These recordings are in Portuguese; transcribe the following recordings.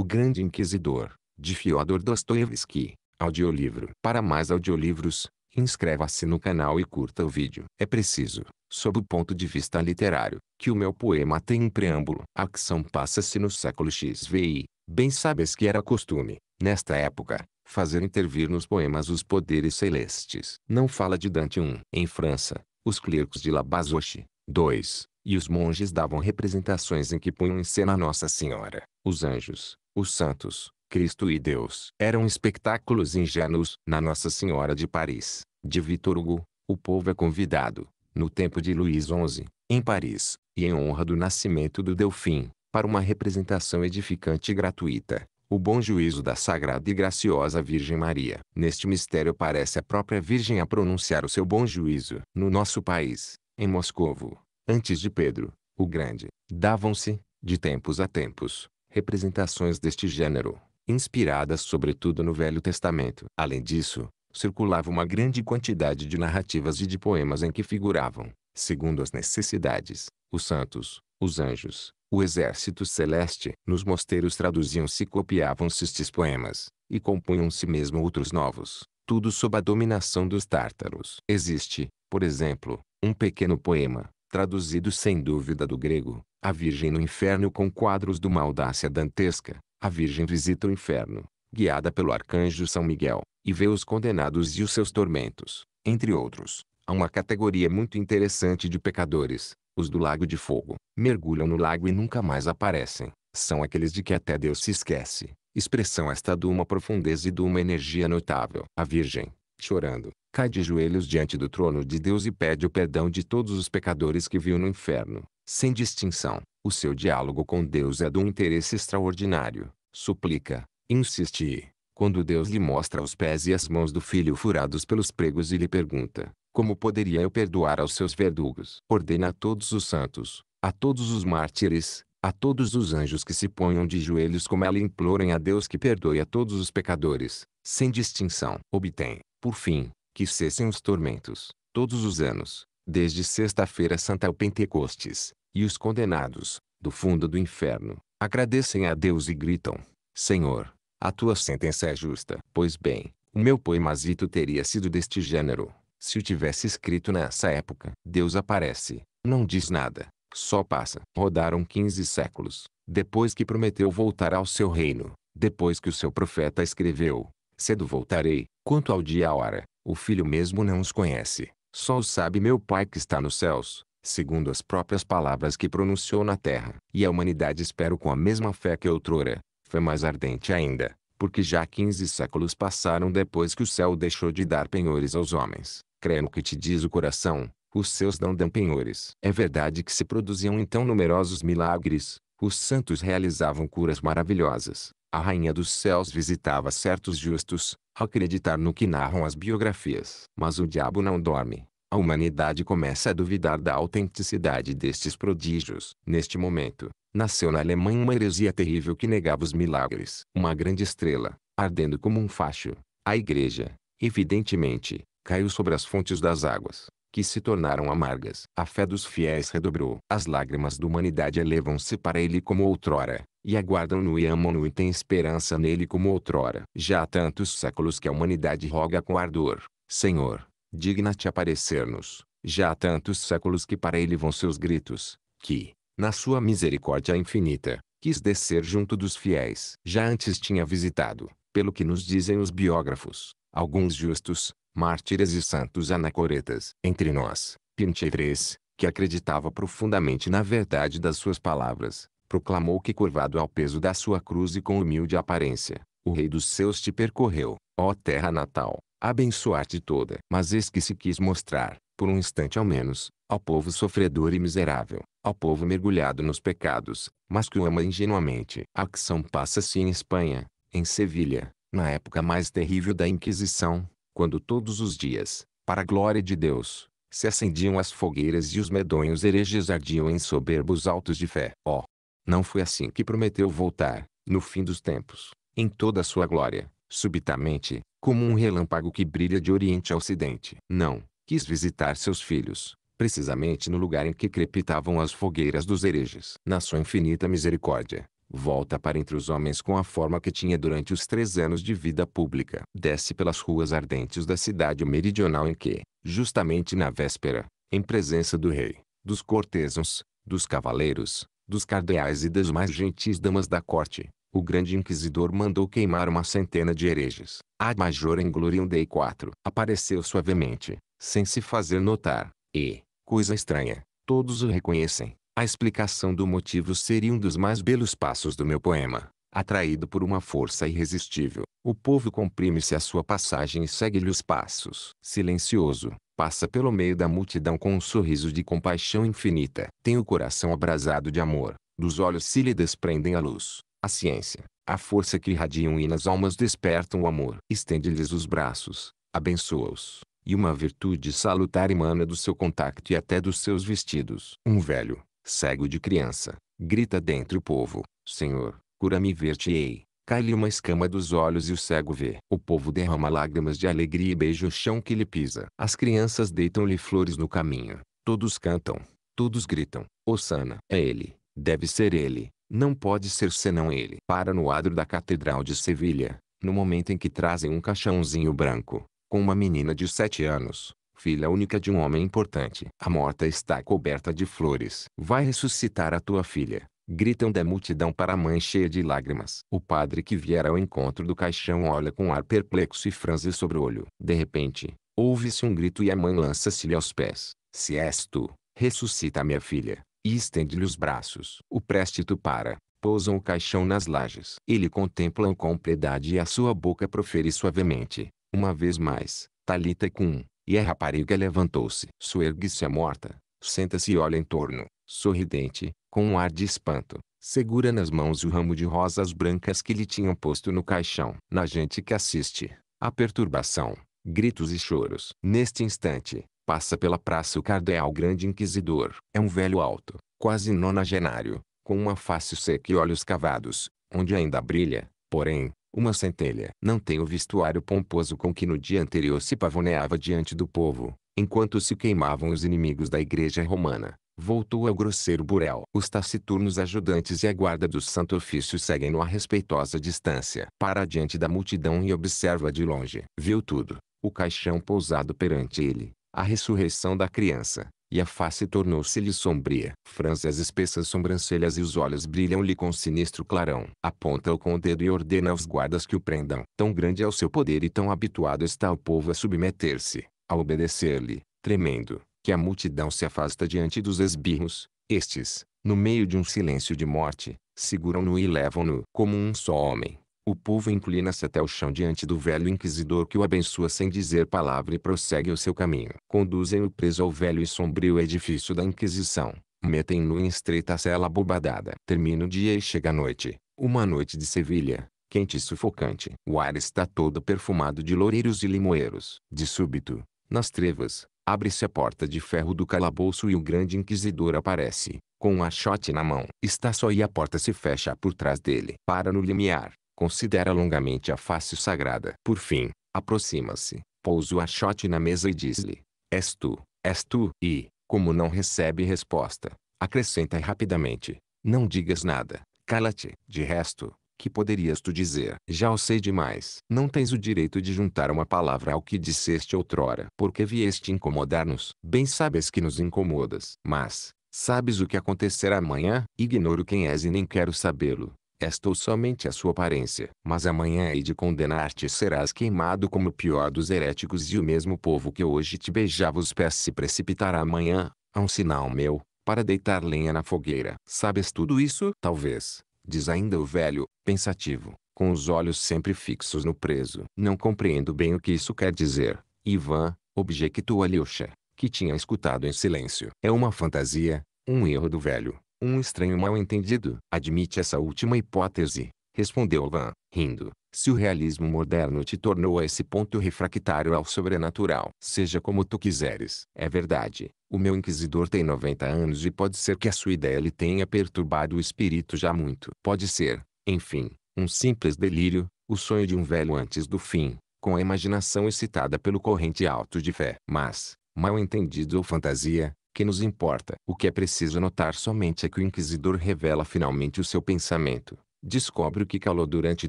O Grande Inquisidor, de Fyodor Dostoevsky. Audiolivro. Para mais audiolivros, inscreva-se no canal e curta o vídeo. É preciso, sob o ponto de vista literário, que o meu poema tenha um preâmbulo. A ação passa-se no século XVI. Bem sabes que era costume, nesta época, fazer intervir nos poemas os poderes celestes. Não fala de Dante I. Em França, os clericos de Labazoche, II, e os monges davam representações em que punham em cena Nossa Senhora, os anjos, os santos, Cristo e Deus eram espectáculos ingênuos. Na Nossa Senhora de Paris, de Victor Hugo, o povo é convidado, no tempo de Luís XI, em Paris, e em honra do nascimento do Delfim, para uma representação edificante e gratuita, o bom juízo da sagrada e graciosa Virgem Maria. Neste mistério parece a própria Virgem a pronunciar o seu bom juízo. No nosso país, em Moscovo, antes de Pedro, o Grande, davam-se, de tempos a tempos, representações deste gênero, inspiradas sobretudo no Velho Testamento. Além disso, circulava uma grande quantidade de narrativas e de poemas em que figuravam, segundo as necessidades, os santos, os anjos, o exército celeste. Nos mosteiros traduziam-se e copiavam-se estes poemas, e compunham-se mesmo outros novos, tudo sob a dominação dos tártaros. Existe, por exemplo, um pequeno poema, traduzido sem dúvida do grego, a Virgem no inferno com quadros de uma audácia dantesca, a Virgem visita o inferno, guiada pelo arcanjo São Miguel, e vê os condenados e os seus tormentos, entre outros. Há uma categoria muito interessante de pecadores, os do Lago de Fogo, mergulham no lago e nunca mais aparecem, são aqueles de que até Deus se esquece, expressão esta de uma profundeza e de uma energia notável. A Virgem, chorando, cai de joelhos diante do trono de Deus e pede o perdão de todos os pecadores que viu no inferno, sem distinção. O seu diálogo com Deus é de um interesse extraordinário. Suplica, insiste, quando Deus lhe mostra os pés e as mãos do filho furados pelos pregos e lhe pergunta: Como poderia eu perdoar aos seus verdugos? Ordena a todos os santos, a todos os mártires, a todos os anjos que se ponham de joelhos como ela e implorem a Deus que perdoe a todos os pecadores, sem distinção. Obtém, por fim, que cessem os tormentos, todos os anos, desde Sexta-feira Santa ao Pentecostes, e os condenados, do fundo do inferno, agradecem a Deus e gritam: Senhor, a tua sentença é justa. Pois bem, o meu poemazito teria sido deste gênero, se o tivesse escrito nessa época. Deus aparece, não diz nada, só passa. Rodaram 15 séculos, depois que prometeu voltar ao seu reino, depois que o seu profeta escreveu: Cedo voltarei, Quanto ao dia e à hora, o filho mesmo não os conhece, só os sabe meu Pai que está nos céus, segundo as próprias palavras que pronunciou na terra. E a humanidade espero com a mesma fé que outrora, foi mais ardente ainda, porque já quinze séculos passaram depois que o céu deixou de dar penhores aos homens. Creio no que te diz o coração, os seus não dão penhores. É verdade que se produziam então numerosos milagres, os santos realizavam curas maravilhosas. A rainha dos céus visitava certos justos, acreditar no que narram as biografias. Mas o diabo não dorme. A humanidade começa a duvidar da autenticidade destes prodígios. Neste momento, nasceu na Alemanha uma heresia terrível que negava os milagres. Uma grande estrela, ardendo como um facho, a igreja, evidentemente, caiu sobre as fontes das águas, que se tornaram amargas. A fé dos fiéis redobrou. As lágrimas da humanidade elevam-se para ele como outrora, e aguardam-no e amam-no e têm esperança nele como outrora. Já há tantos séculos que a humanidade roga com ardor, Senhor, digna-te aparecer-nos. Já há tantos séculos que para ele vão seus gritos, que, na sua misericórdia infinita, quis descer junto dos fiéis. Já antes tinha visitado, pelo que nos dizem os biógrafos, alguns justos, mártires e santos anacoretas. Entre nós, Pincheivrez, que acreditava profundamente na verdade das suas palavras, proclamou que curvado ao peso da sua cruz e com humilde aparência, o rei dos seus te percorreu, ó terra natal, abençoar-te toda. Mas eis que se quis mostrar, por um instante ao menos, ao povo sofredor e miserável, ao povo mergulhado nos pecados, mas que o ama ingenuamente. A ação passa-se em Espanha, em Sevilha, na época mais terrível da Inquisição, quando todos os dias, para a glória de Deus, se acendiam as fogueiras e os medonhos hereges ardiam em soberbos altos de fé. Ó, oh, não foi assim que prometeu voltar, no fim dos tempos, em toda a sua glória, subitamente, como um relâmpago que brilha de oriente a ocidente. Não, quis visitar seus filhos, precisamente no lugar em que crepitavam as fogueiras dos hereges. Na sua infinita misericórdia, volta para entre os homens com a forma que tinha durante os três anos de vida pública. Desce pelas ruas ardentes da cidade meridional em que, justamente na véspera, em presença do rei, dos cortesãos, dos cavaleiros, dos cardeais e das mais gentis damas da corte, o grande inquisidor mandou queimar uma centena de hereges. Ad em glorium dei 4. Apareceu suavemente, sem se fazer notar, e, coisa estranha, todos o reconhecem. A explicação do motivo seria um dos mais belos passos do meu poema. Atraído por uma força irresistível, o povo comprime-se à sua passagem e segue-lhe os passos. Silencioso, passa pelo meio da multidão com um sorriso de compaixão infinita. Tem o coração abrasado de amor, dos olhos se lhe desprendem a luz, a ciência, a força que irradiam e nas almas despertam o amor. Estende-lhes os braços, abençoa-os, e uma virtude salutar emana do seu contacto e até dos seus vestidos. Um velho, cego de criança, grita dentre o povo, Senhor, cura-me ver-te-ei. Cai-lhe uma escama dos olhos e o cego vê. O povo derrama lágrimas de alegria e beija o chão que lhe pisa. As crianças deitam-lhe flores no caminho. Todos cantam, todos gritam. Osana, é ele, deve ser ele, não pode ser senão ele. Para no adro da Catedral de Sevilha, no momento em que trazem um caixãozinho branco, com uma menina de sete anos, filha única de um homem importante. A morta está coberta de flores. Vai ressuscitar a tua filha gritam da multidão para a mãe cheia de lágrimas. O padre que viera ao encontro do caixão olha com ar perplexo e franze sobre o olho. De repente, ouve-se um grito e a mãe lança-se-lhe aos pés. Se és tu, ressuscita minha filha, e estende-lhe os braços. O préstito para, pousam o caixão nas lajes. Ele contempla-o com piedade e a sua boca profere suavemente, uma vez mais, Talita é cum, e a é rapariga levantou-se. Suergue-se a é morta, Senta-se e olha em torno, sorridente, com um ar de espanto. Segura nas mãos o ramo de rosas brancas que lhe tinham posto no caixão. Na gente que assiste, a perturbação, gritos e choros. Neste instante, passa pela praça o cardeal grande inquisidor. É um velho alto, quase nonagenário, com uma face seca e olhos cavados, onde ainda brilha, porém, uma centelha. Não tem o vestuário pomposo com que no dia anterior se pavoneava diante do povo, Enquanto se queimavam os inimigos da igreja romana, voltou ao grosseiro burel. Os taciturnos ajudantes e a guarda do santo ofício seguem-no a respeitosa distância. Para diante da multidão e observa de longe. Viu tudo, o caixão pousado perante ele, a ressurreição da criança, e a face tornou-se-lhe sombria. Franze as espessas sobrancelhas e os olhos brilham-lhe com sinistro clarão. Aponta-o com o dedo e ordena aos guardas que o prendam. Tão grande é o seu poder e tão habituado está o povo a submeter-se, a obedecer-lhe, tremendo, que a multidão se afasta diante dos esbirros, estes, no meio de um silêncio de morte, seguram-no e levam-no como um só homem. O povo inclina-se até o chão diante do velho inquisidor que o abençoa sem dizer palavra e prossegue o seu caminho. Conduzem o preso ao velho e sombrio edifício da Inquisição. Metem-no em estreita cela abobadada. Termina o dia e chega a noite. Uma noite de Sevilha, quente e sufocante. O ar está todo perfumado de loureiros e limoeiros. De súbito, nas trevas, abre-se a porta de ferro do calabouço e o grande inquisidor aparece, com um achote na mão. Está só e a porta se fecha por trás dele. Para no limiar, considera longamente a face sagrada. Por fim, aproxima-se, pousa o achote na mesa e diz-lhe, És tu, és tu. E, como não recebe resposta, acrescenta rapidamente, Não digas nada, cala-te. De resto, que poderias tu dizer: Já o sei demais. Não tens o direito de juntar uma palavra ao que disseste outrora, porque vieste incomodar-nos. Bem sabes que nos incomodas. Mas, sabes o que acontecerá amanhã? Ignoro quem és e nem quero sabê-lo. Estou somente a sua aparência, mas amanhã hei de condenar-te e serás queimado como o pior dos heréticos e o mesmo povo que hoje te beijava os pés se precipitará amanhã, a um sinal meu, para deitar lenha na fogueira. Sabes tudo isso? Talvez, diz ainda o velho, pensativo, com os olhos sempre fixos no preso. Não compreendo bem o que isso quer dizer, Ivan, objectou Alyosha, que tinha escutado em silêncio. É uma fantasia, um erro do velho, um estranho mal entendido. Admite essa última hipótese, respondeu Ivan, rindo. Se o realismo moderno te tornou a esse ponto refractário ao sobrenatural, seja como tu quiseres. É verdade, o meu inquisidor tem 90 anos e pode ser que a sua ideia lhe tenha perturbado o espírito já muito. Pode ser, enfim, um simples delírio, o sonho de um velho antes do fim, com a imaginação excitada pelo corrente alto de fé. Mas, mal entendido ou fantasia, que nos importa? O que é preciso notar somente é que o inquisidor revela finalmente o seu pensamento descobre o que calou durante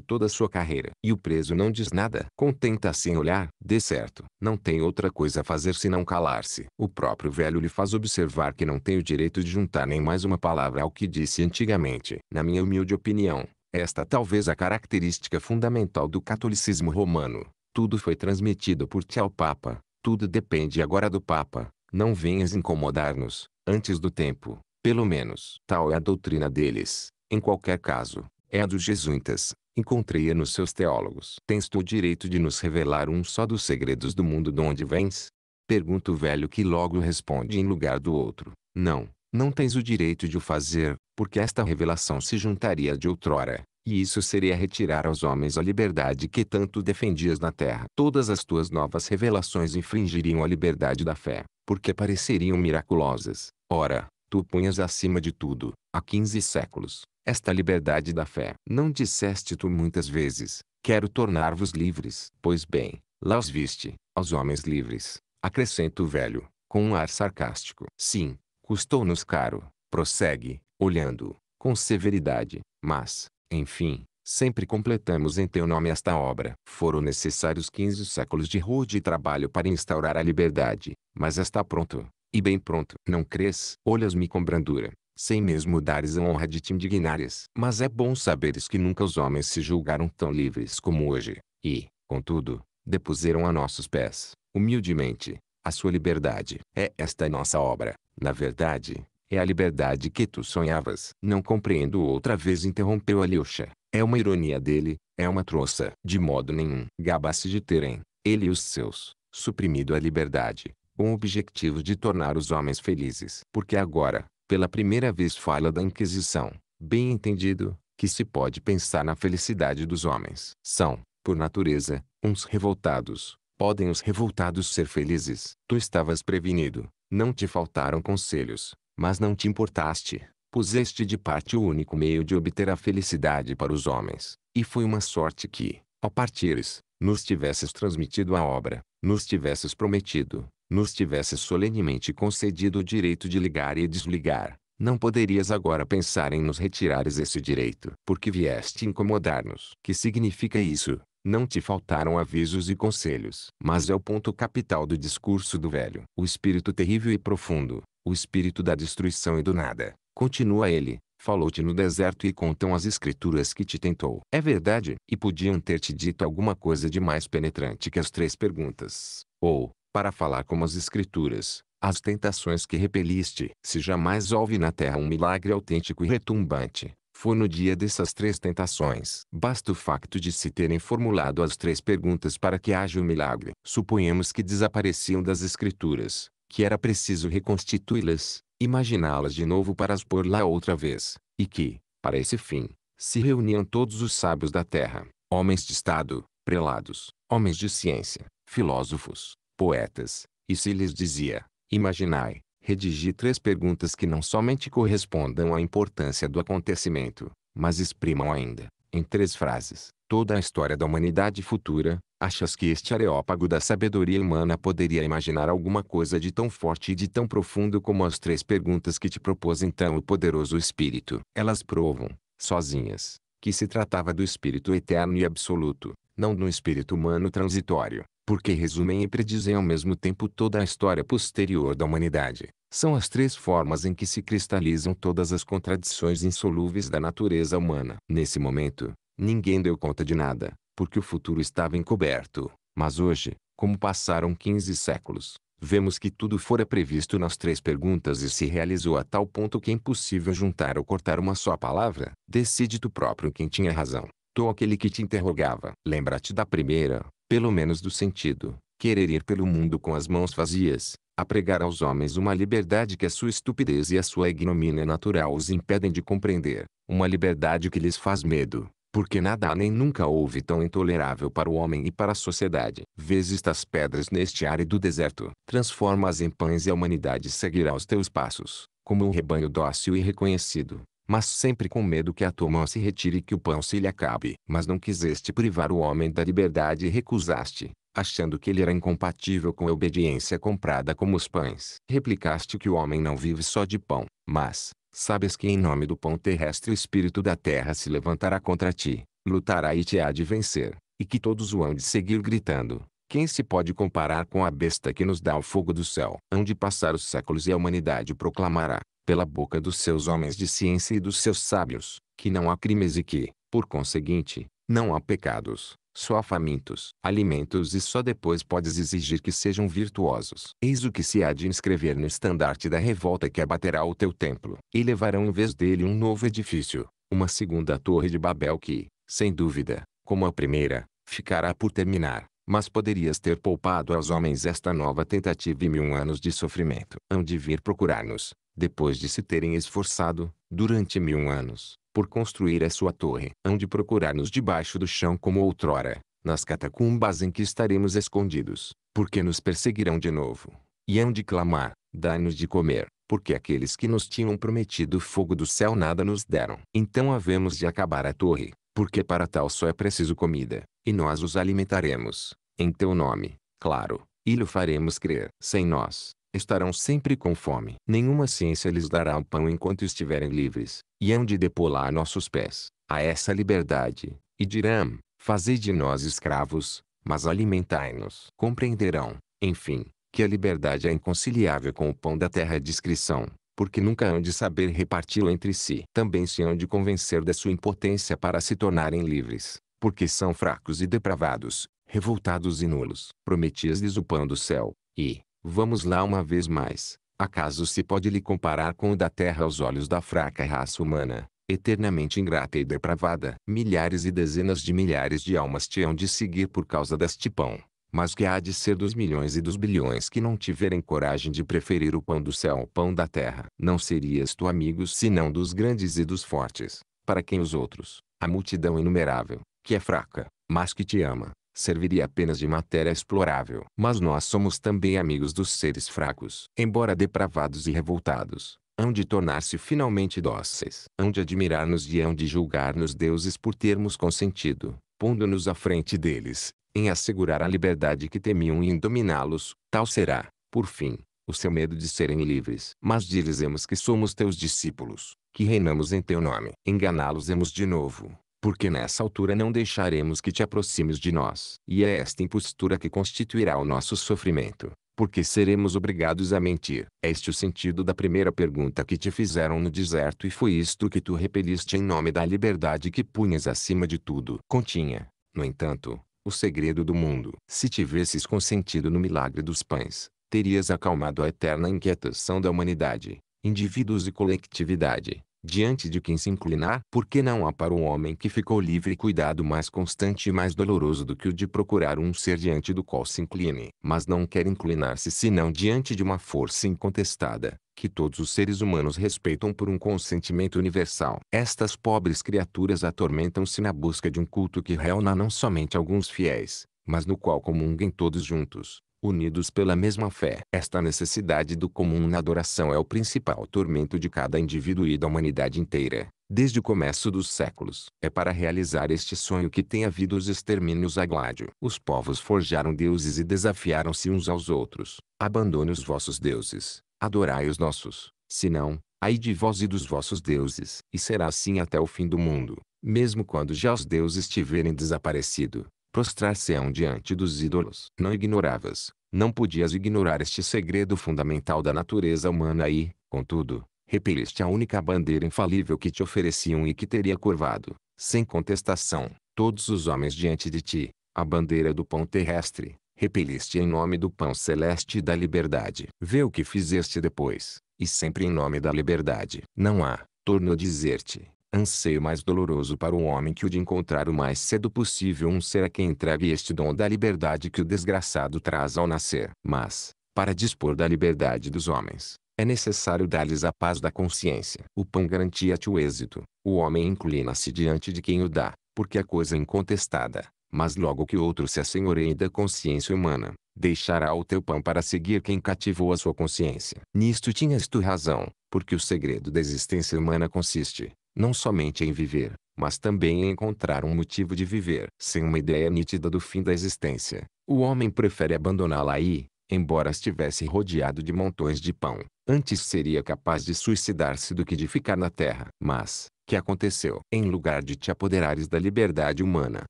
toda a sua carreira. E o preso não diz nada. Contenta-se em olhar, de certo. Não tem outra coisa a fazer senão calar-se. O próprio velho lhe faz observar que não tem o direito de juntar nem mais uma palavra ao que disse antigamente. Na minha humilde opinião, esta talvez a característica fundamental do catolicismo romano. Tudo foi transmitido por ti ao Papa. Tudo depende agora do Papa. Não venhas incomodar-nos, antes do tempo, pelo menos. Tal é a doutrina deles. Em qualquer caso, é a dos jesuítas. Encontrei-a nos seus teólogos. Tens tu o direito de nos revelar um só dos segredos do mundo de onde vens? Pergunta o velho que logo responde em lugar do outro. Não, não tens o direito de o fazer, porque esta revelação se juntaria de outrora, e isso seria retirar aos homens a liberdade que tanto defendias na terra. Todas as tuas novas revelações infringiriam a liberdade da fé, porque pareceriam miraculosas. Ora, tu punhas acima de tudo, há quinze séculos, esta liberdade da fé. Não disseste tu muitas vezes, quero tornar-vos livres. Pois bem, lá os viste, aos homens livres. Acrescenta o velho, com um ar sarcástico. Sim, custou-nos caro. Prossegue, olhando, com severidade. Mas, enfim, sempre completamos em teu nome esta obra. Foram necessários 15 séculos de rude trabalho para instaurar a liberdade, mas está pronto, e bem pronto. Não crês? Olhas-me com brandura, sem mesmo dares a honra de te indignares. Mas é bom saberes que nunca os homens se julgaram tão livres como hoje, e, contudo, depuseram a nossos pés, humildemente, a sua liberdade. É esta nossa obra, na verdade, é a liberdade que tu sonhavas. Não compreendo outra vez interrompeu Alyosha. É uma ironia dele, é uma troça. De modo nenhum. Gaba-se de terem, ele e os seus, suprimido a liberdade, com o objetivo de tornar os homens felizes. Porque agora, pela primeira vez fala da Inquisição, bem entendido, que se pode pensar na felicidade dos homens. São, por natureza, uns revoltados. Podem os revoltados ser felizes. Tu estavas prevenido, não te faltaram conselhos, mas não te importaste. Puseste de parte o único meio de obter a felicidade para os homens. E foi uma sorte que, ao partires, nos tivesses transmitido a obra, nos tivesses prometido, nos tivesse solenemente concedido o direito de ligar e desligar, não poderias agora pensar em nos retirares esse direito, porque vieste incomodar-nos. Que significa isso? Não te faltaram avisos e conselhos, mas é o ponto capital do discurso do velho. O espírito terrível e profundo, o espírito da destruição e do nada, continua ele, falou-te no deserto e contam as escrituras que te tentou. É verdade, e podiam ter te dito alguma coisa de mais penetrante que as três perguntas. Ou, para falar como as Escrituras, as tentações que repeliste. Se jamais houve na terra um milagre autêntico e retumbante, foi no dia dessas três tentações. Basta o facto de se terem formulado as três perguntas para que haja o um milagre. Suponhamos que desapareciam das escrituras, que era preciso reconstituí-las, imaginá-las de novo para as pôr lá outra vez, e que, para esse fim, se reuniam todos os sábios da terra, homens de Estado, prelados, homens de ciência, filósofos, poetas, e se lhes dizia: Imaginai, redigi três perguntas que não somente correspondam à importância do acontecimento, mas exprimam ainda, em três frases, toda a história da humanidade futura. Achas que este areópago da sabedoria humana poderia imaginar alguma coisa de tão forte e de tão profundo como as três perguntas que te propôs então o poderoso Espírito? Elas provam, sozinhas, que se tratava do Espírito eterno e absoluto, não de um espírito humano transitório, porque resumem e predizem ao mesmo tempo toda a história posterior da humanidade. São as três formas em que se cristalizam todas as contradições insolúveis da natureza humana. Nesse momento, ninguém deu conta de nada, porque o futuro estava encoberto. Mas hoje, como passaram 15 séculos, vemos que tudo fora previsto nas três perguntas e se realizou a tal ponto que é impossível juntar ou cortar uma só palavra. Decide tu próprio quem tinha razão, tu aquele que te interrogava. Lembra-te da primeira, pelo menos do sentido, querer ir pelo mundo com as mãos vazias, a pregar aos homens uma liberdade que a sua estupidez e a sua ignomínia natural os impedem de compreender, uma liberdade que lhes faz medo, porque nada há nem nunca houve tão intolerável para o homem e para a sociedade. Vês estas pedras neste árido deserto, transforma-as em pães e a humanidade seguirá os teus passos, como um rebanho dócil e reconhecido mas sempre com medo que a tua se retire e que o pão se lhe acabe. Mas não quiseste privar o homem da liberdade e recusaste, achando que ele era incompatível com a obediência comprada como os pães. Replicaste que o homem não vive só de pão, mas, sabes que em nome do pão terrestre o espírito da terra se levantará contra ti, lutará e te há de vencer, e que todos o hão de seguir gritando. Quem se pode comparar com a besta que nos dá o fogo do céu? Hão de passar os séculos e a humanidade proclamará, pela boca dos seus homens de ciência e dos seus sábios, que não há crimes e que, por conseguinte, não há pecados, só há famintos, alimentos e só depois podes exigir que sejam virtuosos. Eis o que se há de inscrever no estandarte da revolta que abaterá o teu templo, e levarão em vez dele um novo edifício, uma segunda torre de Babel que, sem dúvida, como a primeira, ficará por terminar. Mas poderias ter poupado aos homens esta nova tentativa e mil anos de sofrimento. Hão de vir procurar-nos, depois de se terem esforçado, durante mil anos, por construir a sua torre, hão de procurar-nos debaixo do chão como outrora, nas catacumbas em que estaremos escondidos, porque nos perseguirão de novo, e hão de clamar, dai-nos de comer, porque aqueles que nos tinham prometido o fogo do céu nada nos deram. Então havemos de acabar a torre, porque para tal só é preciso comida, e nós os alimentaremos, em teu nome, claro, e lhe faremos crer. Sem nós, estarão sempre com fome. Nenhuma ciência lhes dará o pão enquanto estiverem livres, e hão de depolar nossos pés, a essa liberdade, e dirão, fazei de nós escravos, mas alimentai-nos. Compreenderão, enfim, que a liberdade é inconciliável com o pão da terra e descrição, porque nunca hão de saber reparti-lo entre si. Também se hão de convencer da sua impotência para se tornarem livres, porque são fracos e depravados, revoltados e nulos. Prometias-lhes o pão do céu, e, Vamos lá uma vez mais. Acaso se pode lhe comparar com o da terra aos olhos da fraca raça humana, eternamente ingrata e depravada? Milhares e dezenas de milhares de almas te hão de seguir por causa deste pão. Mas que há de ser dos milhões e dos bilhões que não tiverem coragem de preferir o pão do céu ao pão da terra? Não serias tu amigo senão dos grandes e dos fortes, para quem os outros, a multidão inumerável, que é fraca, mas que te ama, serviria apenas de matéria explorável. Mas nós somos também amigos dos seres fracos. Embora depravados e revoltados, hão de tornar-se finalmente dóceis. Hão de admirar-nos e hão de julgar-nos deuses por termos consentido, pondo-nos à frente deles, em assegurar a liberdade que temiam e em dominá-los. Tal será, por fim, o seu medo de serem livres. Mas dizemos que somos teus discípulos, que reinamos em teu nome. Enganá-los-emos de novo, porque nessa altura não deixaremos que te aproximes de nós. E é esta impostura que constituirá o nosso sofrimento, porque seremos obrigados a mentir. Este é o sentido da primeira pergunta que te fizeram no deserto e foi isto que tu repeliste em nome da liberdade que punhas acima de tudo. Continha, no entanto, o segredo do mundo. Se tivesses consentido no milagre dos pães, terias acalmado a eterna inquietação da humanidade, indivíduos e coletividade diante de quem se inclinar, porque não há para o homem que ficou livre cuidado mais constante e mais doloroso do que o de procurar um ser diante do qual se incline, mas não quer inclinar-se senão diante de uma força incontestada, que todos os seres humanos respeitam por um consentimento universal. Estas pobres criaturas atormentam-se na busca de um culto que reúna não somente alguns fiéis, mas no qual comunguem todos juntos, unidos pela mesma fé. Esta necessidade do comum na adoração é o principal tormento de cada indivíduo e da humanidade inteira, desde o começo dos séculos. É para realizar este sonho que tem havido os extermínios a gládio. Os povos forjaram deuses e desafiaram-se uns aos outros. Abandone os vossos deuses, adorai os nossos, senão, ai de vós e dos vossos deuses. E será assim até o fim do mundo, mesmo quando já os deuses tiverem desaparecido prostrar-se-ão diante dos ídolos. Não ignoravas, não podias ignorar este segredo fundamental da natureza humana e, contudo, repeliste a única bandeira infalível que te ofereciam e que teria curvado, sem contestação, todos os homens diante de ti, a bandeira do pão terrestre, repeliste em nome do pão celeste e da liberdade. Vê o que fizeste depois, e sempre em nome da liberdade. Não há, torno a dizer-te, Anseio mais doloroso para o homem que o de encontrar o mais cedo possível um ser a quem entregue este dom da liberdade que o desgraçado traz ao nascer. Mas, para dispor da liberdade dos homens, é necessário dar-lhes a paz da consciência. O pão garantia-te o êxito. O homem inclina-se diante de quem o dá, porque é coisa incontestada. Mas logo que outro se assenhoreie da consciência humana, deixará o teu pão para seguir quem cativou a sua consciência. Nisto tinhas tu razão, porque o segredo da existência humana consiste, não somente em viver, mas também em encontrar um motivo de viver. Sem uma ideia nítida do fim da existência, o homem prefere abandoná-la aí, embora estivesse rodeado de montões de pão, antes seria capaz de suicidar-se do que de ficar na terra. Mas, que aconteceu? Em lugar de te apoderares da liberdade humana,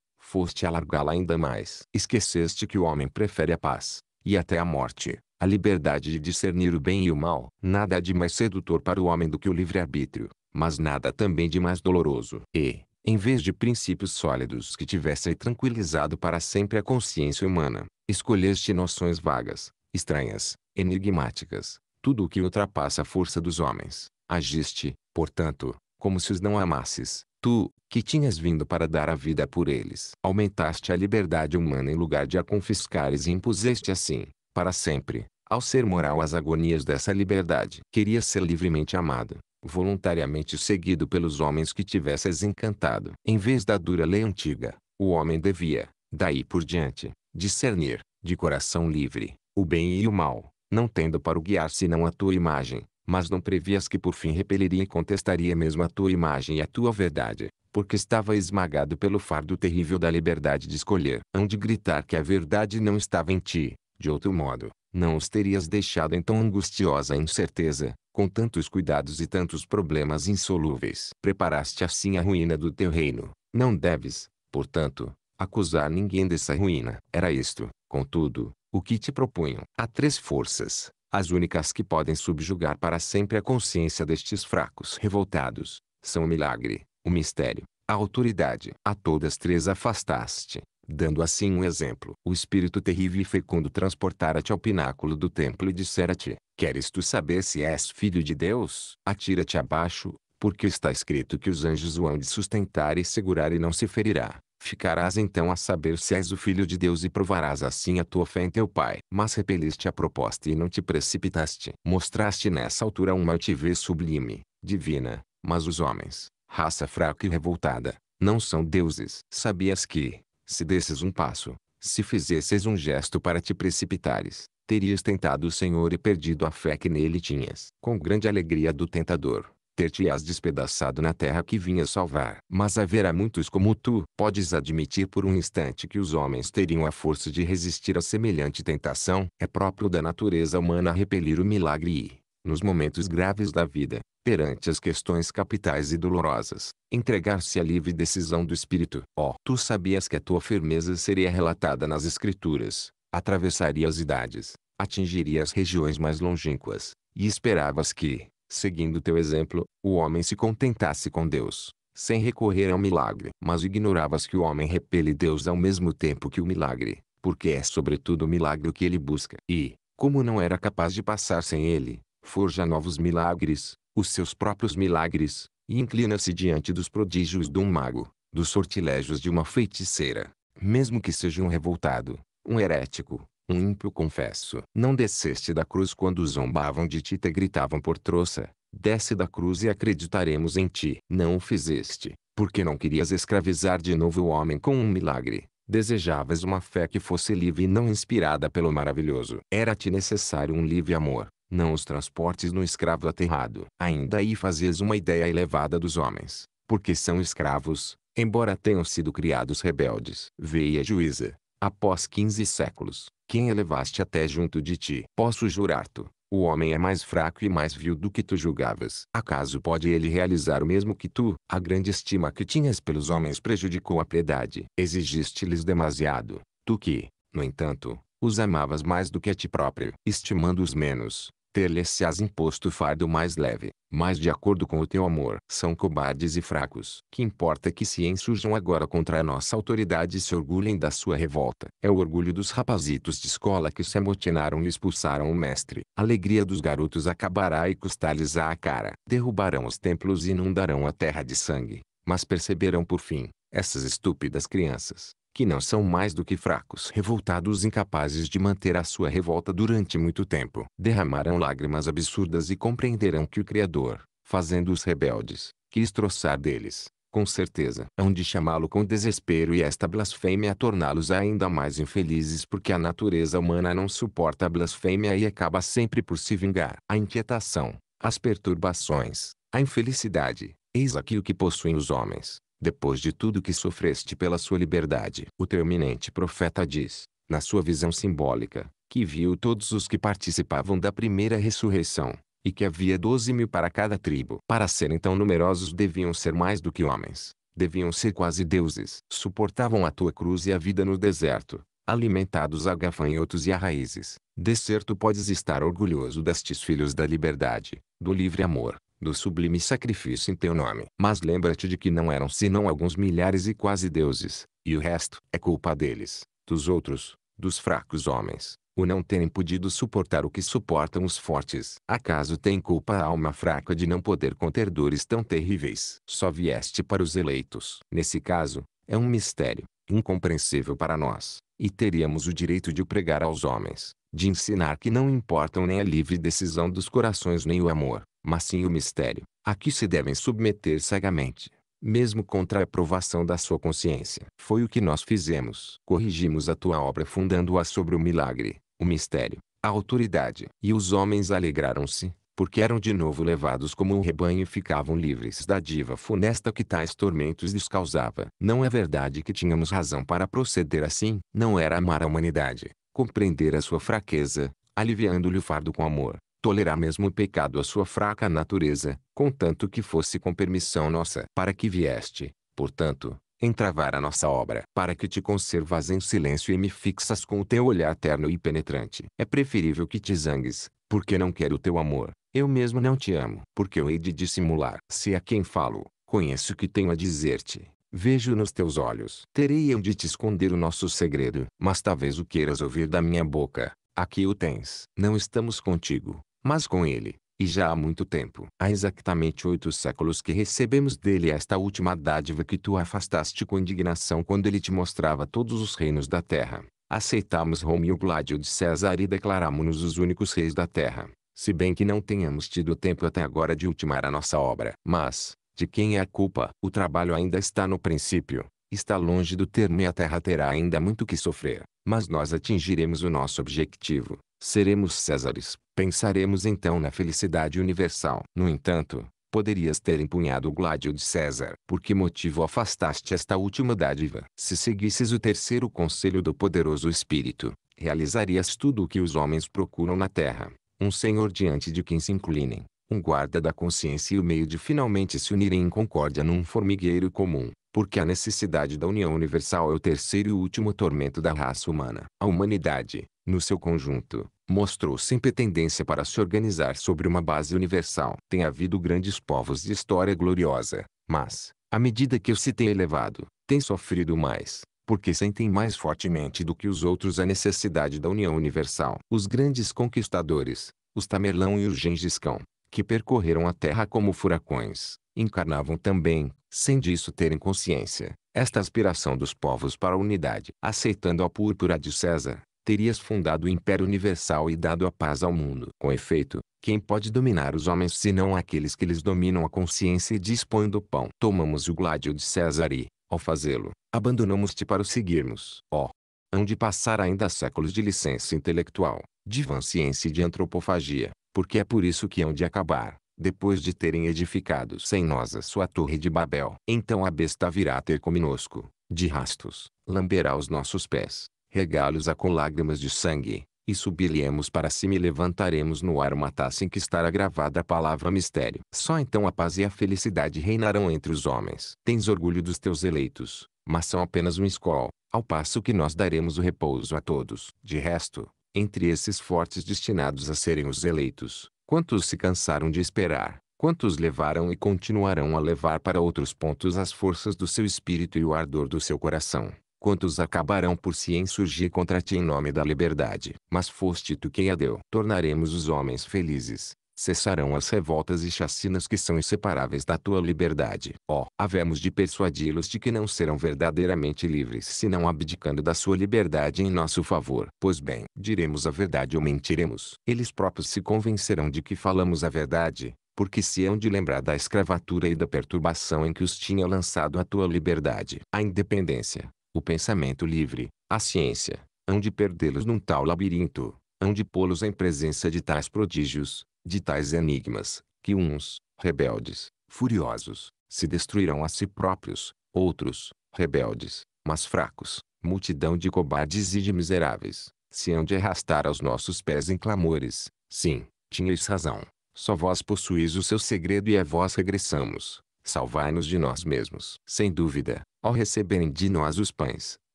foste alargá-la ainda mais. Esqueceste que o homem prefere a paz, e até a morte, a liberdade de discernir o bem e o mal. Nada há de mais sedutor para o homem do que o livre-arbítrio mas nada também de mais doloroso. E, em vez de princípios sólidos que tivessem tranquilizado para sempre a consciência humana, escolheste noções vagas, estranhas, enigmáticas, tudo o que ultrapassa a força dos homens. Agiste, portanto, como se os não amasses, tu, que tinhas vindo para dar a vida por eles. Aumentaste a liberdade humana em lugar de a confiscares e impuseste assim, para sempre, ao ser moral as agonias dessa liberdade. Queria ser livremente amado, voluntariamente seguido pelos homens que tivesses encantado. Em vez da dura lei antiga, o homem devia, daí por diante, discernir, de coração livre, o bem e o mal, não tendo para o guiar senão a tua imagem, mas não previas que por fim repeliria e contestaria mesmo a tua imagem e a tua verdade, porque estava esmagado pelo fardo terrível da liberdade de escolher. Hão de gritar que a verdade não estava em ti, de outro modo, não os terias deixado em tão angustiosa incerteza, com tantos cuidados e tantos problemas insolúveis. Preparaste assim a ruína do teu reino. Não deves, portanto, acusar ninguém dessa ruína. Era isto, contudo, o que te propunham. Há três forças, as únicas que podem subjugar para sempre a consciência destes fracos revoltados, são o milagre, o mistério, a autoridade. A todas três afastaste, dando assim um exemplo. O espírito terrível e fecundo transportara-te ao pináculo do templo e dissera-te, queres tu saber se és filho de Deus? Atira-te abaixo, porque está escrito que os anjos o hão de sustentar e segurar e não se ferirá. Ficarás então a saber se és o Filho de Deus e provarás assim a tua fé em teu Pai. Mas repeliste a proposta e não te precipitaste. Mostraste nessa altura uma altivez sublime, divina, mas os homens, raça fraca e revoltada, não são deuses. Sabias que, se desses um passo, se fizesses um gesto para te precipitares, terias tentado o Senhor e perdido a fé que nele tinhas. Com grande alegria do tentador, ter-te-ás despedaçado na terra que vinha salvar. Mas haverá muitos como tu. Podes admitir por um instante que os homens teriam a força de resistir a semelhante tentação? É próprio da natureza humana repelir o milagre e, nos momentos graves da vida, perante as questões capitais e dolorosas, entregar-se à livre decisão do espírito. Ó, oh, tu sabias que a tua firmeza seria relatada nas escrituras, atravessaria as idades, atingiria as regiões mais longínquas, e esperavas que, seguindo teu exemplo, o homem se contentasse com Deus, sem recorrer ao milagre. Mas ignoravas que o homem repele Deus ao mesmo tempo que o milagre, porque é sobretudo o milagre o que ele busca. E, como não era capaz de passar sem ele, forja novos milagres, os seus próprios milagres, e inclina-se diante dos prodígios de um mago, dos sortilégios de uma feiticeira, mesmo que seja um revoltado, um herético, um ímpio confesso. Não desceste da cruz quando zombavam de ti e gritavam por troça. desce da cruz e acreditaremos em ti. Não o fizeste, porque não querias escravizar de novo o homem com um milagre. Desejavas uma fé que fosse livre e não inspirada pelo maravilhoso. Era-te necessário um livre amor, não os transportes no escravo aterrado. Ainda aí fazes uma ideia elevada dos homens, porque são escravos, embora tenham sido criados rebeldes. Veia juíza, após quinze séculos, quem elevaste até junto de ti. Posso jurar-tu, o homem é mais fraco e mais vil do que tu julgavas. Acaso pode ele realizar o mesmo que tu? A grande estima que tinhas pelos homens prejudicou a piedade. Exigiste-lhes demasiado, tu que, no entanto, os amavas mais do que a ti próprio. Estimando-os menos, ter-lhes-ás imposto o fardo mais leve, mas de acordo com o teu amor. São cobardes e fracos. Que importa que se insurjam agora contra a nossa autoridade e se orgulhem da sua revolta. É o orgulho dos rapazitos de escola que se amotinaram e expulsaram o mestre. A alegria dos garotos acabará e custar-lhes a cara. Derrubarão os templos e inundarão a terra de sangue. Mas perceberão por fim, essas estúpidas crianças, que não são mais do que fracos revoltados incapazes de manter a sua revolta durante muito tempo, derramarão lágrimas absurdas e compreenderão que o Criador, fazendo-os rebeldes, quis troçar deles, com certeza, hão de chamá-lo com desespero e esta blasfêmia torná-los ainda mais infelizes porque a natureza humana não suporta a blasfêmia e acaba sempre por se vingar. A inquietação, as perturbações, a infelicidade, eis aqui o que possuem os homens, depois de tudo que sofreste pela sua liberdade. O teu eminente profeta diz, na sua visão simbólica, que viu todos os que participavam da primeira ressurreição, e que havia doze mil para cada tribo. Para serem tão numerosos deviam ser mais do que homens, deviam ser quase deuses. Suportavam a tua cruz e a vida no deserto, alimentados a gafanhotos e a raízes. certo podes estar orgulhoso destes filhos da liberdade, do livre amor do sublime sacrifício em teu nome. Mas lembra-te de que não eram senão alguns milhares e quase deuses, e o resto é culpa deles, dos outros, dos fracos homens, o não terem podido suportar o que suportam os fortes. Acaso tem culpa a alma fraca de não poder conter dores tão terríveis? Só vieste para os eleitos. Nesse caso, é um mistério, incompreensível para nós, e teríamos o direito de pregar aos homens de ensinar que não importam nem a livre decisão dos corações nem o amor, mas sim o mistério, a que se devem submeter cegamente, mesmo contra a aprovação da sua consciência. Foi o que nós fizemos. Corrigimos a tua obra fundando-a sobre o milagre, o mistério, a autoridade. E os homens alegraram-se, porque eram de novo levados como um rebanho e ficavam livres da diva funesta que tais tormentos lhes causava. Não é verdade que tínhamos razão para proceder assim? Não era amar a humanidade, compreender a sua fraqueza, aliviando-lhe o fardo com amor, tolerar mesmo o pecado à sua fraca natureza, contanto que fosse com permissão nossa. Para que vieste, portanto, entravar a nossa obra, para que te conservas em silêncio e me fixas com o teu olhar terno e penetrante. É preferível que te zangues, porque não quero o teu amor. Eu mesmo não te amo, porque eu hei de dissimular. Se a quem falo, conheço o que tenho a dizer-te. Vejo nos teus olhos. Terei eu de te esconder o nosso segredo, mas talvez o queiras ouvir da minha boca. Aqui o tens. Não estamos contigo, mas com ele, e já há muito tempo, há exatamente oito séculos que recebemos dele esta última dádiva que tu afastaste com indignação quando ele te mostrava todos os reinos da terra. Aceitamos Roma e o gládio de César e declaramos-nos os únicos reis da terra, se bem que não tenhamos tido tempo até agora de ultimar a nossa obra. Mas, de quem é a culpa? O trabalho ainda está no princípio, está longe do termo e a terra terá ainda muito que sofrer, mas nós atingiremos o nosso objetivo. Seremos Césares, pensaremos então na felicidade universal. No entanto, poderias ter empunhado o gládio de César. Por que motivo afastaste esta última dádiva? Se seguisses o terceiro conselho do poderoso Espírito, realizarias tudo o que os homens procuram na terra. Um Senhor diante de quem se inclinem, um guarda da consciência e o meio de finalmente se unirem em concórdia num formigueiro comum. Porque a necessidade da união universal é o terceiro e último tormento da raça humana. A humanidade, no seu conjunto, mostrou sempre tendência para se organizar sobre uma base universal. Tem havido grandes povos de história gloriosa, mas, à medida que se tem elevado, tem sofrido mais, porque sentem mais fortemente do que os outros a necessidade da união universal. Os grandes conquistadores, os Tamerlão e os Gengis Khan, que percorreram a terra como furacões, encarnavam também, sem disso terem consciência, esta aspiração dos povos para a unidade. Aceitando a púrpura de César, terias fundado o império universal e dado a paz ao mundo. Com efeito, quem pode dominar os homens senão aqueles que lhes dominam a consciência e dispõem do pão? Tomamos o gládio de César e, ao fazê-lo, abandonamos-te para o seguirmos. Ó! Oh, hão de passar ainda séculos de licença intelectual, de vanciência e de antropofagia, porque é por isso que hão de acabar, depois de terem edificado sem nós a sua torre de Babel. Então a besta virá ter conosco, de rastos, lamberá os nossos pés, regalhos-a com lágrimas de sangue, e subilhemos para cima e levantaremos no ar uma taça em que estará gravada a palavra mistério. Só então a paz e a felicidade reinarão entre os homens. Tens orgulho dos teus eleitos, mas são apenas um escol, ao passo que nós daremos o repouso a todos. De resto, entre esses fortes destinados a serem os eleitos, quantos se cansaram de esperar? Quantos levaram e continuarão a levar para outros pontos as forças do seu espírito e o ardor do seu coração? quantos acabarão por se insurgir contra ti em nome da liberdade. Mas foste tu quem a deu. Tornaremos os homens felizes. Cessarão as revoltas e chacinas que são inseparáveis da tua liberdade. Ó, oh, havemos de persuadi-los de que não serão verdadeiramente livres senão abdicando da sua liberdade em nosso favor. Pois bem, diremos a verdade ou mentiremos. Eles próprios se convencerão de que falamos a verdade, porque se hão de lembrar da escravatura e da perturbação em que os tinha lançado a tua liberdade. A independência, o pensamento livre, a ciência, hão de perdê-los num tal labirinto, hão de pô-los em presença de tais prodígios, de tais enigmas, que uns, rebeldes, furiosos, se destruirão a si próprios, outros, rebeldes, mas fracos, multidão de cobardes e de miseráveis, se hão de arrastar aos nossos pés em clamores, sim, tinhais razão, só vós possuís o seu segredo e a vós regressamos, salvai-nos de nós mesmos. Sem dúvida, ao receberem de nós os pães,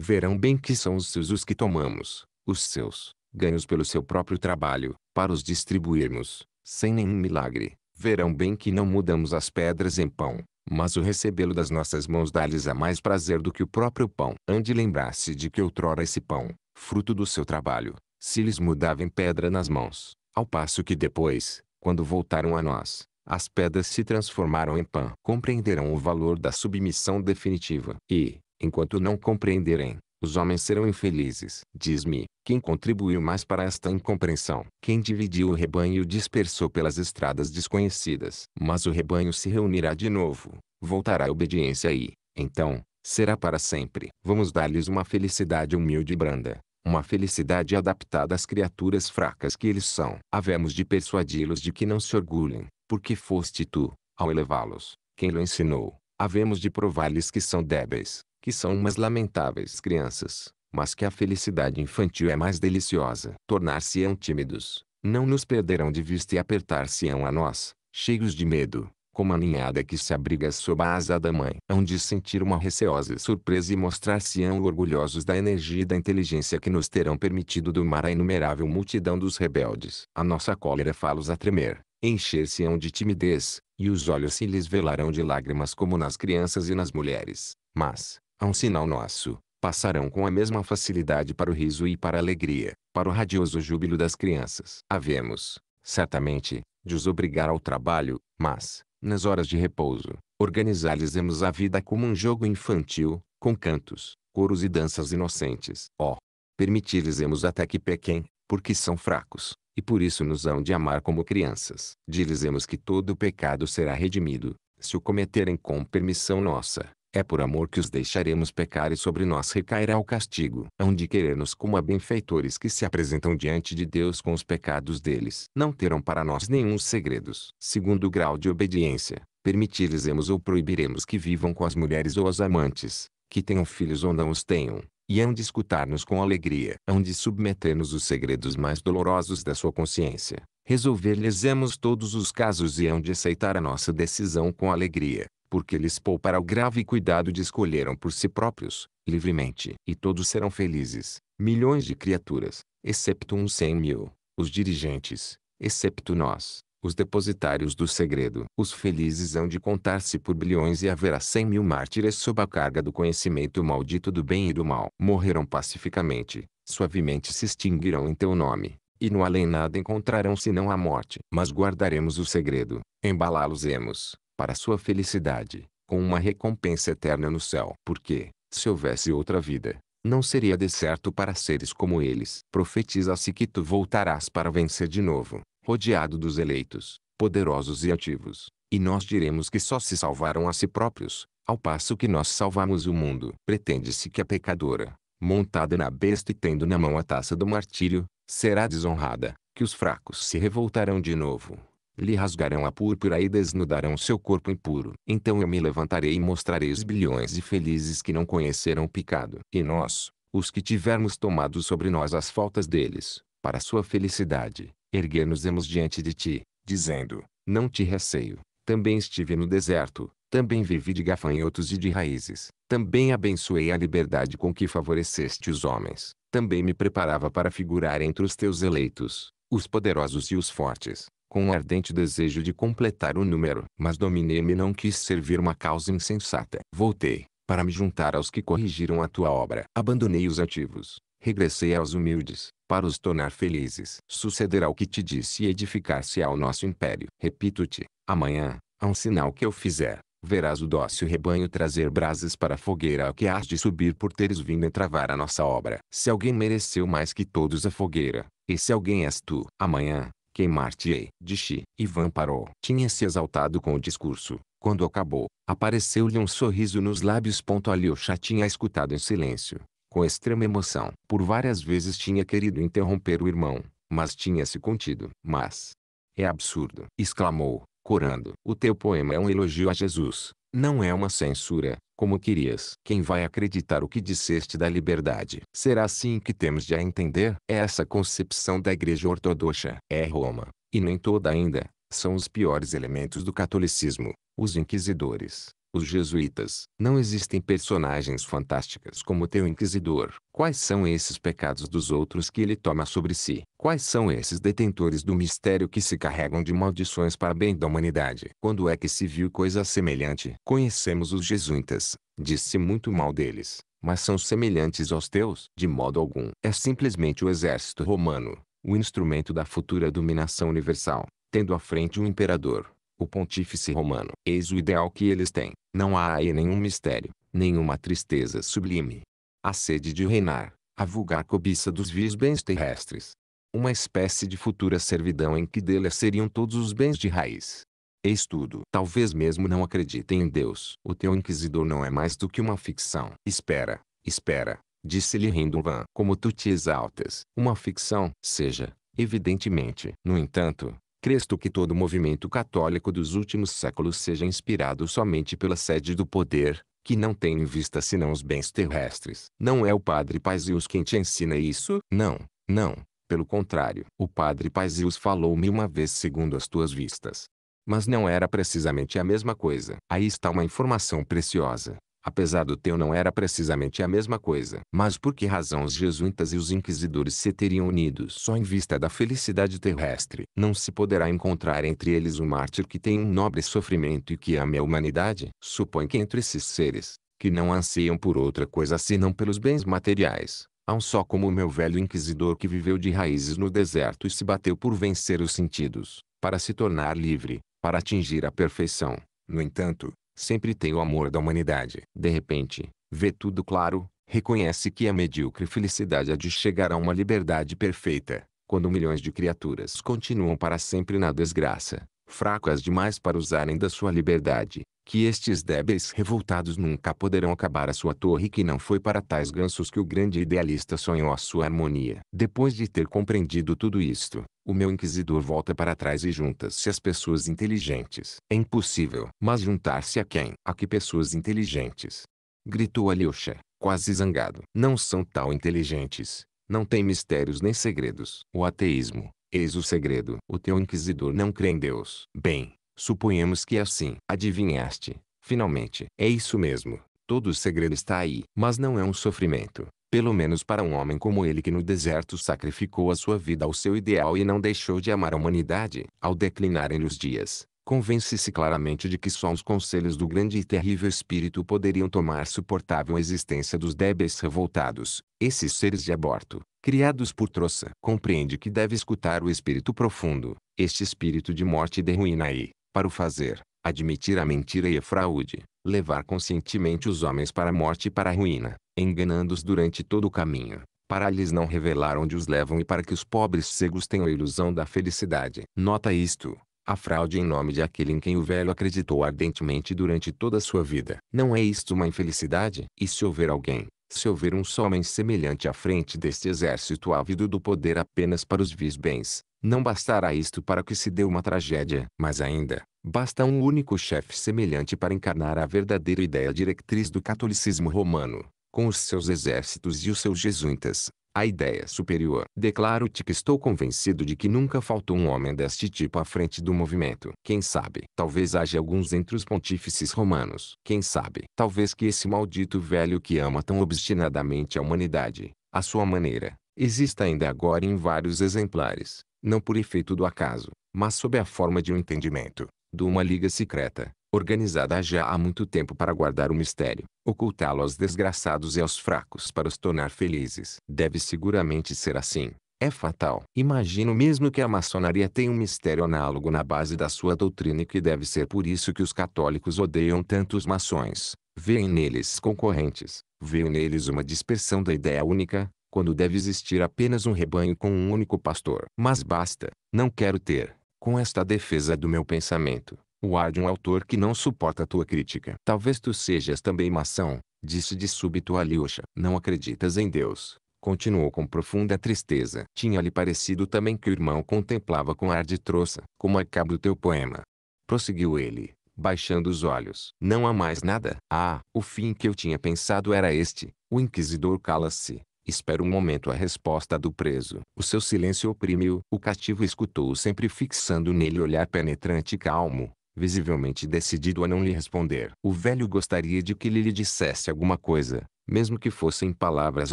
verão bem que são os seus os que tomamos, os seus, ganhos pelo seu próprio trabalho, para os distribuirmos, sem nenhum milagre. Verão bem que não mudamos as pedras em pão, mas o recebê-lo das nossas mãos dá-lhes a mais prazer do que o próprio pão. Ande lembrar-se de que outrora esse pão, fruto do seu trabalho, se lhes mudava em pedra nas mãos, ao passo que depois, quando voltaram a nós, as pedras se transformaram em pão. Compreenderão o valor da submissão definitiva. E, enquanto não compreenderem, os homens serão infelizes. Diz-me, quem contribuiu mais para esta incompreensão? Quem dividiu o rebanho e o dispersou pelas estradas desconhecidas? Mas o rebanho se reunirá de novo, voltará à obediência e, então, será para sempre. Vamos dar-lhes uma felicidade humilde e branda, uma felicidade adaptada às criaturas fracas que eles são. Havemos de persuadi-los de que não se orgulhem, porque foste tu, ao elevá-los, quem lhe ensinou. Havemos de provar-lhes que são débeis, que são umas lamentáveis crianças, mas que a felicidade infantil é mais deliciosa. Tornar-se-ão tímidos, não nos perderão de vista e apertar-se-ão a nós, cheios de medo, como a ninhada que se abriga sob a asa da mãe. Hão de sentir uma receosa surpresa e mostrar-se-ão orgulhosos da energia e da inteligência que nos terão permitido domar a inumerável multidão dos rebeldes. A nossa cólera fá-los a tremer, encher-se-ão de timidez, e os olhos se lhes velarão de lágrimas como nas crianças e nas mulheres. Mas, a um sinal nosso, passarão com a mesma facilidade para o riso e para a alegria, para o radioso júbilo das crianças. Havemos, certamente, de os obrigar ao trabalho, mas, nas horas de repouso, organizar-lhes-emos a vida como um jogo infantil, com cantos, coros e danças inocentes. Ó, oh, permitir-lhes-emos até que pequem, porque são fracos, e por isso nos hão de amar como crianças. Dizemos que todo pecado será redimido, se o cometerem com permissão nossa. É por amor que os deixaremos pecar e sobre nós recairá o castigo. Hão de querer-nos como a benfeitores que se apresentam diante de Deus com os pecados deles. Não terão para nós nenhum segredos. Segundo o grau de obediência, permitiremos ou proibiremos que vivam com as mulheres ou as amantes, que tenham filhos ou não os tenham, e hão de escutar-nos com alegria. Hão de submeter-nos os segredos mais dolorosos da sua consciência. Resolver-lhes-emos todos os casos e hão de aceitar a nossa decisão com alegria, porque lhes poupará o grave cuidado de escolheram por si próprios, livremente. E todos serão felizes, milhões de criaturas, excepto uns cem mil, os dirigentes, excepto nós, os depositários do segredo. Os felizes hão de contar-se por bilhões e haverá cem mil mártires sob a carga do conhecimento maldito do bem e do mal. Morrerão pacificamente, suavemente se extinguirão em teu nome, e no além nada encontrarão senão a morte. Mas guardaremos o segredo, embalá-los-emos, para sua felicidade, com uma recompensa eterna no céu. Porque, se houvesse outra vida, não seria de certo para seres como eles. Profetiza-se que tu voltarás para vencer de novo rodeado dos eleitos, poderosos e ativos, e nós diremos que só se salvaram a si próprios, ao passo que nós salvamos o mundo. Pretende-se que a pecadora, montada na besta e tendo na mão a taça do martírio, será desonrada, que os fracos se revoltarão de novo, lhe rasgarão a púrpura e desnudarão seu corpo impuro. Então eu me levantarei e mostrarei os bilhões de felizes que não conheceram o pecado. E nós, os que tivermos tomado sobre nós as faltas deles, para sua felicidade, erguer-nos-emos diante de ti, dizendo, não te receio. Também estive no deserto, também vivi de gafanhotos e de raízes, também abençoei a liberdade com que favoreceste os homens, também me preparava para figurar entre os teus eleitos, os poderosos e os fortes, com um ardente desejo de completar o número. Mas dominei-me e não quis servir uma causa insensata. Voltei, para me juntar aos que corrigiram a tua obra. Abandonei os ativos, regressei aos humildes, para os tornar felizes. Sucederá o que te disse e edificar-se ao nosso império. Repito-te, amanhã, a um sinal que eu fizer, verás o dócil rebanho trazer brasas para a fogueira ao que has de subir por teres vindo entravar a nossa obra. Se alguém mereceu mais que todos a fogueira, esse alguém és tu. Amanhã, queimar-te-ei. Dixi. Ivan parou. Tinha se exaltado com o discurso. Quando acabou, apareceu-lhe um sorriso nos lábios. Ali o tinha escutado em silêncio com extrema emoção. Por várias vezes tinha querido interromper o irmão, mas tinha se contido. Mas, é absurdo, exclamou, corando. O teu poema é um elogio a Jesus, não é uma censura, como querias. Quem vai acreditar o que disseste da liberdade? Será assim que temos de a entender? É essa concepção da igreja ortodoxa. É Roma, e nem toda ainda, são os piores elementos do catolicismo, os inquisidores, os jesuítas. Não existem personagens fantásticas como teu inquisidor. Quais são esses pecados dos outros que ele toma sobre si? Quais são esses detentores do mistério que se carregam de maldições para bem da humanidade? Quando é que se viu coisa semelhante? Conhecemos os jesuítas. Disse muito mal deles. Mas são semelhantes aos teus? De modo algum. É simplesmente o exército romano, o instrumento da futura dominação universal, tendo à frente um imperador o pontífice romano. Eis o ideal que eles têm. Não há aí nenhum mistério, nenhuma tristeza sublime. A sede de reinar, a vulgar cobiça dos vis bens terrestres. Uma espécie de futura servidão em que deles seriam todos os bens de raiz. Eis tudo. Talvez mesmo não acreditem em Deus. O teu inquisidor não é mais do que uma ficção. Espera, espera, disse-lhe rindo Van. Como tu te exaltas. Uma ficção, seja, evidentemente. No entanto, Cresto que todo movimento católico dos últimos séculos seja inspirado somente pela sede do poder, que não tem em vista senão os bens terrestres. Não é o Padre Paisius quem te ensina isso? Não, não. Pelo contrário, o Padre Paisius falou-me uma vez segundo as tuas vistas. Mas não era precisamente a mesma coisa. Aí está uma informação preciosa apesar do teu não era precisamente a mesma coisa. Mas por que razão os jesuítas e os inquisidores se teriam unido só em vista da felicidade terrestre? Não se poderá encontrar entre eles um mártir que tenha um nobre sofrimento e que ame a humanidade? Supõe que entre esses seres, que não anseiam por outra coisa senão pelos bens materiais, Há um só como o meu velho inquisidor que viveu de raízes no deserto e se bateu por vencer os sentidos, para se tornar livre, para atingir a perfeição. No entanto, sempre tem o amor da humanidade. De repente, vê tudo claro, reconhece que a medíocre felicidade há de chegar a uma liberdade perfeita, quando milhões de criaturas continuam para sempre na desgraça, fracas demais para usarem da sua liberdade, que estes débeis revoltados nunca poderão acabar a sua torre que não foi para tais gansos que o grande idealista sonhou a sua harmonia. Depois de ter compreendido tudo isto, o meu inquisidor volta para trás e junta-se às pessoas inteligentes. É impossível. Mas juntar-se a quem? A que pessoas inteligentes? Gritou Alyosha, quase zangado. Não são tal inteligentes. Não tem mistérios nem segredos. O ateísmo, eis o segredo. O teu inquisidor não crê em Deus. Bem, suponhamos que é assim. Adivinhaste, finalmente. É isso mesmo. Todo o segredo está aí. Mas não é um sofrimento pelo menos para um homem como ele que no deserto sacrificou a sua vida ao seu ideal e não deixou de amar a humanidade, ao declinarem-lhe os dias, convence-se claramente de que só os conselhos do grande e terrível espírito poderiam tomar suportável a existência dos débeis revoltados, esses seres de aborto, criados por troça. Compreende que deve escutar o espírito profundo, este espírito de morte e de ruína e, para o fazer, admitir a mentira e a fraude, levar conscientemente os homens para a morte e para a ruína, enganando-os durante todo o caminho, para lhes não revelar onde os levam e para que os pobres cegos tenham a ilusão da felicidade. Nota isto, a fraude em nome de aquele em quem o velho acreditou ardentemente durante toda a sua vida. Não é isto uma infelicidade? E se houver alguém, se houver um só homem semelhante à frente deste exército ávido do poder apenas para os vis bens, não bastará isto para que se dê uma tragédia. Mas ainda, Basta um único chefe semelhante para encarnar a verdadeira ideia diretriz do catolicismo romano, com os seus exércitos e os seus jesuítas, a ideia superior. Declaro-te que estou convencido de que nunca faltou um homem deste tipo à frente do movimento. Quem sabe? Talvez haja alguns entre os pontífices romanos. Quem sabe? Talvez que esse maldito velho que ama tão obstinadamente a humanidade, à sua maneira, exista ainda agora em vários exemplares, não por efeito do acaso, mas sob a forma de um entendimento de uma liga secreta, organizada já há muito tempo para guardar o mistério, ocultá-lo aos desgraçados e aos fracos para os tornar felizes. Deve seguramente ser assim. É fatal. Imagino mesmo que a maçonaria tenha um mistério análogo na base da sua doutrina e que deve ser por isso que os católicos odeiam tanto os maçons. Veem neles concorrentes, veem neles uma dispersão da ideia única, quando deve existir apenas um rebanho com um único pastor. Mas basta, não quero ter com esta defesa do meu pensamento. O ar de é um autor que não suporta tua crítica. Talvez tu sejas também mação, disse de súbito Alyosha. Não acreditas em Deus. Continuou com profunda tristeza. Tinha-lhe parecido também que o irmão contemplava com ar de troça, como acaba é o teu poema. Prosseguiu ele, baixando os olhos. Não há mais nada. Ah, o fim que eu tinha pensado era este. O inquisidor cala-se. Espera um momento a resposta do preso. O seu silêncio oprime-o. O cativo escutou-o sempre fixando nele olhar penetrante e calmo, visivelmente decidido a não lhe responder. O velho gostaria de que ele lhe dissesse alguma coisa, mesmo que fossem palavras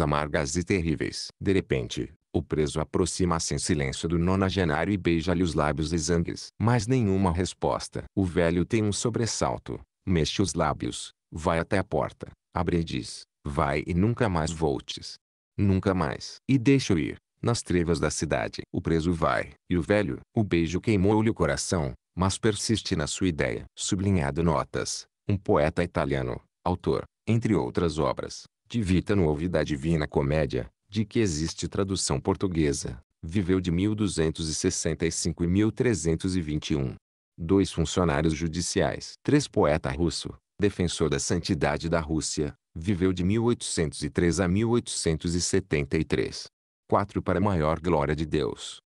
amargas e terríveis. De repente, o preso aproxima-se em silêncio do nonagenário e beija-lhe os lábios exangues. mais Mas nenhuma resposta. O velho tem um sobressalto. Mexe os lábios, vai até a porta, abre e diz, vai e nunca mais voltes. Nunca mais. E deixa-o ir. Nas trevas da cidade, o preso vai. E o velho, o beijo queimou-lhe o coração, mas persiste na sua ideia. Sublinhado notas. Um poeta italiano, autor, entre outras obras, de vita ouve da Divina Comédia, de que existe tradução portuguesa, viveu de 1265 e 1321. Dois funcionários judiciais. Três poeta russo, defensor da santidade da Rússia, viveu de 1803 a 1873. 4 Para maior glória de Deus,